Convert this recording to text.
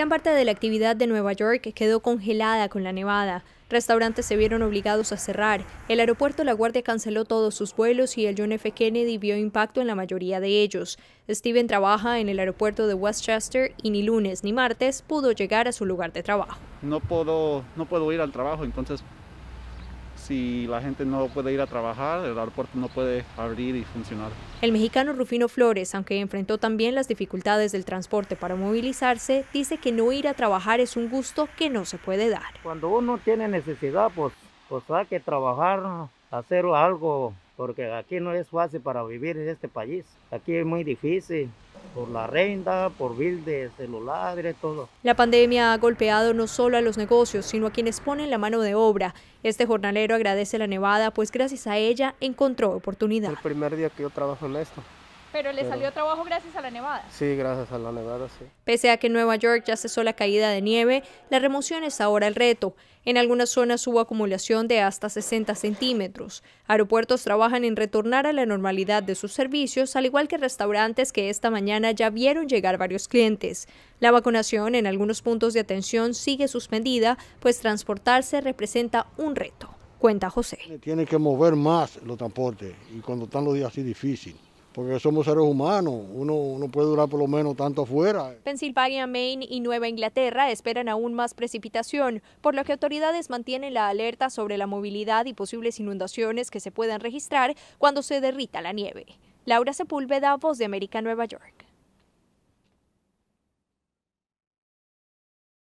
Gran parte de la actividad de Nueva York quedó congelada con la nevada. Restaurantes se vieron obligados a cerrar. El aeropuerto La Guardia canceló todos sus vuelos y el John F. Kennedy vio impacto en la mayoría de ellos. Steven trabaja en el aeropuerto de Westchester y ni lunes ni martes pudo llegar a su lugar de trabajo. No puedo, no puedo ir al trabajo, entonces si la gente no puede ir a trabajar, el aeropuerto no puede abrir y funcionar. El mexicano Rufino Flores, aunque enfrentó también las dificultades del transporte para movilizarse, dice que no ir a trabajar es un gusto que no se puede dar. Cuando uno tiene necesidad, pues, pues hay que trabajar, hacer algo, porque aquí no es fácil para vivir en este país. Aquí es muy difícil por la renta, por bill de todo. La pandemia ha golpeado no solo a los negocios, sino a quienes ponen la mano de obra. Este jornalero agradece la nevada, pues gracias a ella encontró oportunidad. El primer día que yo trabajo en esto, pero le salió trabajo gracias a la nevada. Sí, gracias a la nevada, sí. Pese a que Nueva York ya cesó la caída de nieve, la remoción es ahora el reto. En algunas zonas hubo acumulación de hasta 60 centímetros. Aeropuertos trabajan en retornar a la normalidad de sus servicios, al igual que restaurantes que esta mañana ya vieron llegar varios clientes. La vacunación en algunos puntos de atención sigue suspendida, pues transportarse representa un reto. Cuenta José. Tiene que mover más los transportes y cuando están los días así difíciles porque somos seres humanos, uno, no puede durar por lo menos tanto afuera. Pensilvania, Maine y Nueva Inglaterra esperan aún más precipitación, por lo que autoridades mantienen la alerta sobre la movilidad y posibles inundaciones que se puedan registrar cuando se derrita la nieve. Laura Sepúlveda, Voz de América, Nueva York.